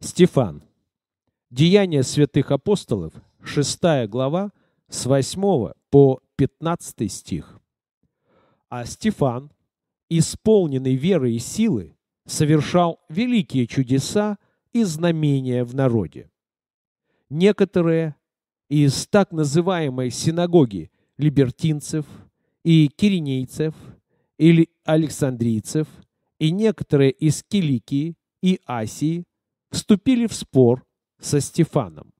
Стефан. Деяния святых апостолов, 6 глава, с 8 по 15 стих. А Стефан, исполненный веры и силы, совершал великие чудеса и знамения в народе. Некоторые из так называемой синагоги либертинцев и киринейцев или александрийцев и некоторые из Киликии и Асии – вступили в спор со Стефаном,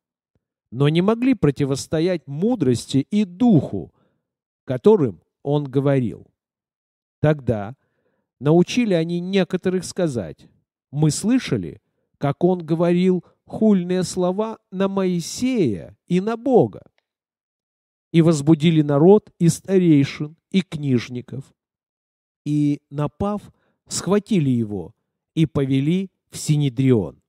но не могли противостоять мудрости и духу, которым он говорил. Тогда научили они некоторых сказать, «Мы слышали, как он говорил хульные слова на Моисея и на Бога» и возбудили народ и старейшин, и книжников. И, напав, схватили его и повели в Синедрион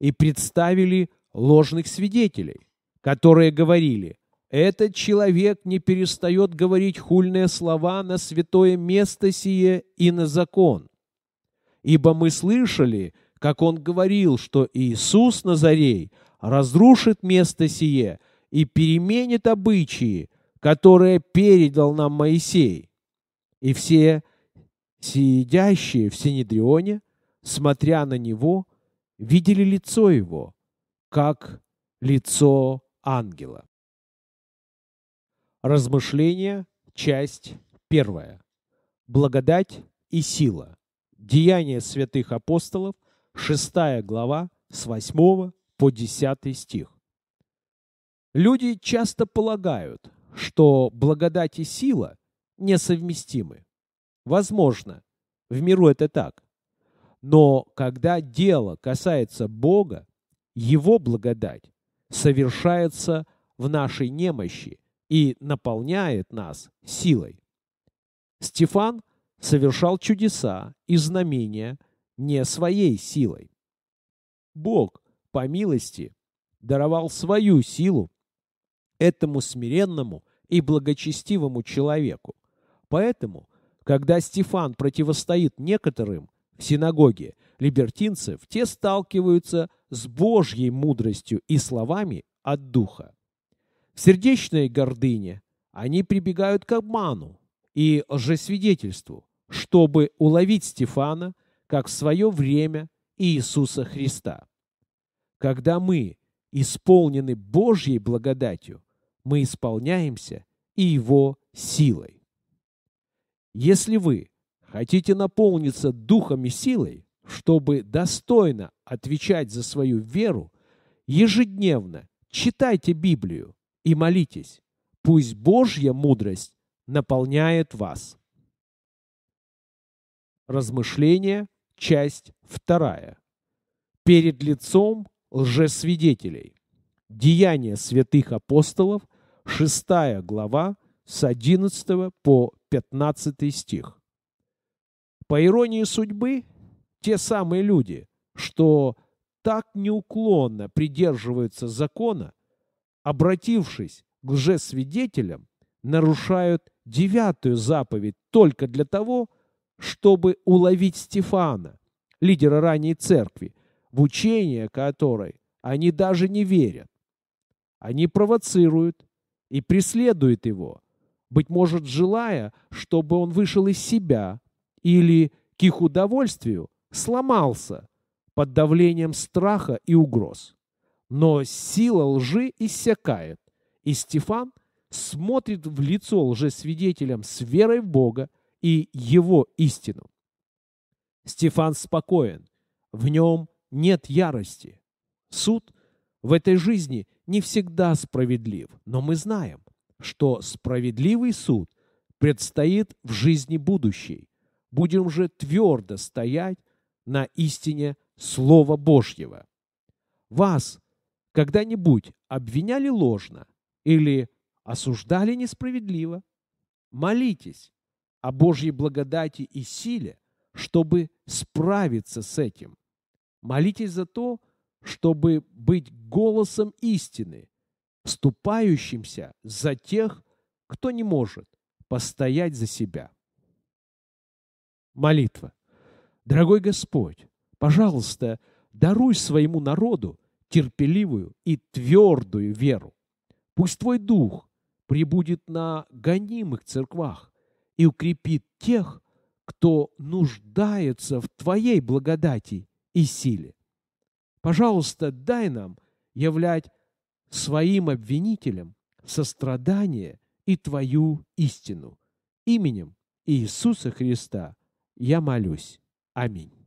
и представили ложных свидетелей, которые говорили, «Этот человек не перестает говорить хульные слова на святое место сие и на закон, ибо мы слышали, как он говорил, что Иисус Назарей разрушит место сие и переменит обычаи, которые передал нам Моисей». И все сидящие в Синедрионе, смотря на него, видели лицо его, как лицо ангела. Размышление, часть первая. Благодать и сила. Деяния святых апостолов, 6 глава, с 8 по 10 стих. Люди часто полагают, что благодать и сила несовместимы. Возможно, в миру это так. Но когда дело касается Бога, Его благодать совершается в нашей немощи и наполняет нас силой. Стефан совершал чудеса и знамения не своей силой. Бог, по милости, даровал свою силу этому смиренному и благочестивому человеку. Поэтому, когда Стефан противостоит некоторым, синагоги либертинцев, те сталкиваются с Божьей мудростью и словами от Духа. В сердечной гордыне они прибегают к обману и лжесвидетельству, чтобы уловить Стефана, как в свое время Иисуса Христа. Когда мы исполнены Божьей благодатью, мы исполняемся и Его силой. Если вы Хотите наполниться духом и силой, чтобы достойно отвечать за свою веру, ежедневно читайте Библию и молитесь. Пусть Божья мудрость наполняет вас. Размышление, часть вторая. Перед лицом лжесвидетелей. Деяния святых апостолов, 6 глава, с 11 по 15 стих. По иронии судьбы, те самые люди, что так неуклонно придерживаются закона, обратившись к лжесвидетелям, нарушают девятую заповедь только для того, чтобы уловить Стефана, лидера ранней церкви, в учение которой они даже не верят. Они провоцируют и преследуют его, быть может, желая, чтобы он вышел из себя, или к их удовольствию, сломался под давлением страха и угроз. Но сила лжи иссякает, и Стефан смотрит в лицо лжесвидетелям с верой в Бога и его истину. Стефан спокоен, в нем нет ярости. Суд в этой жизни не всегда справедлив, но мы знаем, что справедливый суд предстоит в жизни будущей будем же твердо стоять на истине Слова Божьего. Вас когда-нибудь обвиняли ложно или осуждали несправедливо? Молитесь о Божьей благодати и силе, чтобы справиться с этим. Молитесь за то, чтобы быть голосом истины, вступающимся за тех, кто не может постоять за себя. Молитва. Дорогой Господь, пожалуйста, даруй своему народу терпеливую и твердую веру. Пусть Твой Дух прибудет на гонимых церквах и укрепит тех, кто нуждается в Твоей благодати и силе. Пожалуйста, дай нам являть своим обвинителям сострадание и Твою истину именем Иисуса Христа, я молюсь. Аминь.